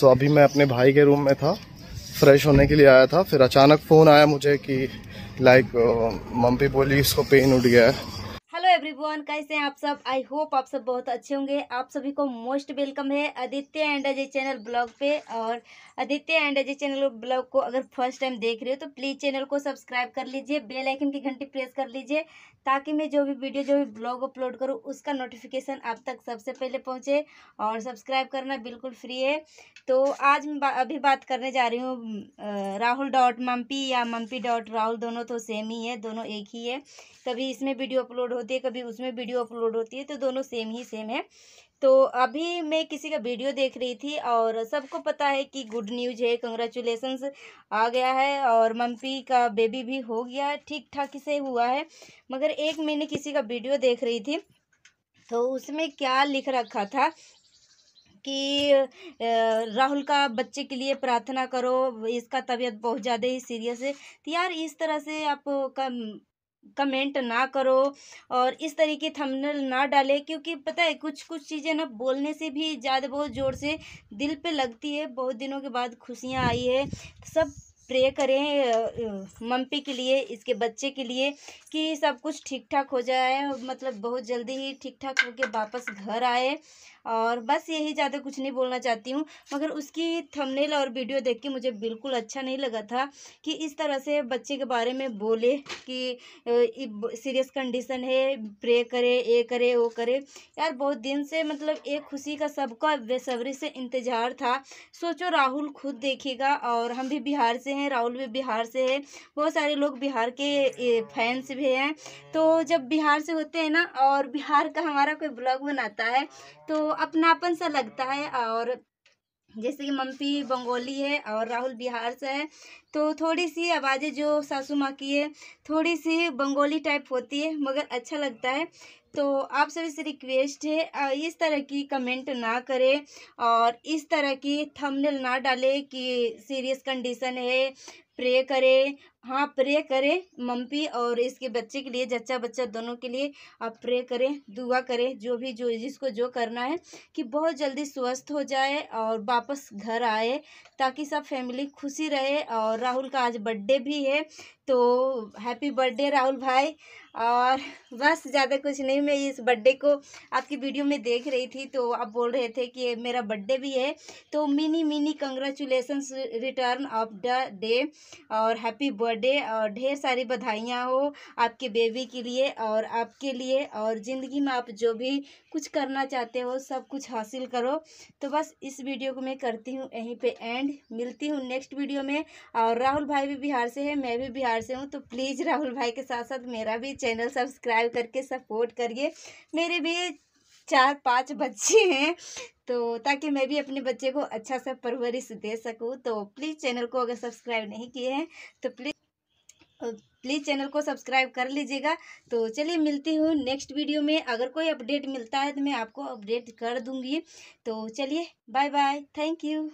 सो अभी मैं अपने भाई के रूम में था फ्रेश होने के लिए आया था फिर अचानक फ़ोन आया मुझे कि लाइक मम्मी बोली इसको पेन उठ गया है एवरीवन कैसे हैं आप सब आई होप आप सब बहुत अच्छे होंगे आप सभी को मोस्ट वेलकम है Aditya and Ajay channel blog पे और Aditya and Ajay channel blog को अगर फर्स्ट टाइम देख रहे हो तो प्लीज़ चैनल को सब्सक्राइब कर लीजिए बेल आइकन की घंटी प्रेस कर लीजिए ताकि मैं जो भी वीडियो जो भी ब्लॉग अपलोड करूँ उसका नोटिफिकेशन आप तक सबसे पहले पहुँचे और सब्सक्राइब करना बिल्कुल फ्री है तो आज मैं अभी बात करने जा रही हूँ राहुल डॉट मम्पी या मम्पी डॉट राहुल दोनों तो सेम ही है दोनों एक ही है कभी इसमें वीडियो अपलोड होती है कभी उस उसमें वीडियो अपलोड होती है तो दोनों सेम ही सेम है तो अभी मैं किसी का वीडियो देख रही थी और सबको पता है कि गुड न्यूज है कंग्रेचुलेसन्स आ गया है और मम्पी का बेबी भी हो गया है ठीक ठाक से हुआ है मगर एक मैंने किसी का वीडियो देख रही थी तो उसमें क्या लिख रखा था कि राहुल का बच्चे के लिए प्रार्थना करो इसका तबीयत बहुत ज़्यादा ही सीरियस है तो यार इस तरह से आप का कमेंट ना करो और इस तरीके थंबनेल ना डाले क्योंकि पता है कुछ कुछ चीज़ें ना बोलने से भी ज़्यादा बहुत ज़ोर से दिल पे लगती है बहुत दिनों के बाद खुशियाँ आई है सब प्रे करें मम्पी के लिए इसके बच्चे के लिए कि सब कुछ ठीक ठाक हो जाए मतलब बहुत जल्दी ही ठीक ठाक होके वापस घर आए और बस यही ज़्यादा कुछ नहीं बोलना चाहती हूँ मगर उसकी थंबनेल और वीडियो देख के मुझे बिल्कुल अच्छा नहीं लगा था कि इस तरह से बच्चे के बारे में बोले कि सीरियस कंडीशन है प्रे करे ये करे वो करे यार बहुत दिन से मतलब एक खुशी का सबका बेसब्री से इंतज़ार था सोचो राहुल खुद देखेगा और हम भी बिहार से हैं राहुल भी बिहार से है बहुत सारे लोग बिहार के फैंस भी हैं तो जब बिहार से होते हैं ना और बिहार का हमारा कोई ब्लॉग बनाता है तो अपनापन सा लगता है और जैसे कि मम्मी बंगाली है और राहुल बिहार से है तो थोड़ी सी आवाज़ें जो सासू माँ की है थोड़ी सी बंगाली टाइप होती है मगर अच्छा लगता है तो आप सभी से रिक्वेस्ट है इस तरह की कमेंट ना करें और इस तरह की थंबनेल ना डालें कि सीरियस कंडीशन है प्रे करें हाँ प्रे करें मम्मी और इसके बच्चे के लिए जच्चा बच्चा दोनों के लिए आप प्रे करें दुआ करें जो भी जो जिसको जो करना है कि बहुत जल्दी स्वस्थ हो जाए और वापस घर आए ताकि सब फैमिली खुशी रहे और राहुल का आज बर्थडे भी है तो हैप्पी बर्थडे राहुल भाई और बस ज़्यादा कुछ नहीं मैं इस बर्थडे को आपकी वीडियो में देख रही थी तो आप बोल रहे थे कि मेरा बर्थडे भी है तो many many congratulations return of the day और हैप्पी बर्थडे और ढेर सारी बधाइयाँ हो आपके बेबी के लिए और आपके लिए और ज़िंदगी में आप जो भी कुछ करना चाहते हो सब कुछ हासिल करो तो बस इस वीडियो को मैं करती हूँ यहीं पे एंड मिलती हूँ नेक्स्ट वीडियो में और राहुल भाई भी बिहार से है मैं भी बिहार से हूँ तो प्लीज़ राहुल भाई के साथ साथ मेरा भी चैनल सब्सक्राइब करके सपोर्ट करिए मेरे भी चार पांच बच्चे हैं तो ताकि मैं भी अपने बच्चे को अच्छा सा परवरिश दे सकूँ तो प्लीज़ चैनल को अगर सब्सक्राइब नहीं किए हैं तो प्लीज़ प्लीज़ चैनल को सब्सक्राइब कर लीजिएगा तो चलिए मिलती हूँ नेक्स्ट वीडियो में अगर कोई अपडेट मिलता है तो मैं आपको अपडेट कर दूँगी तो चलिए बाय बाय थैंक यू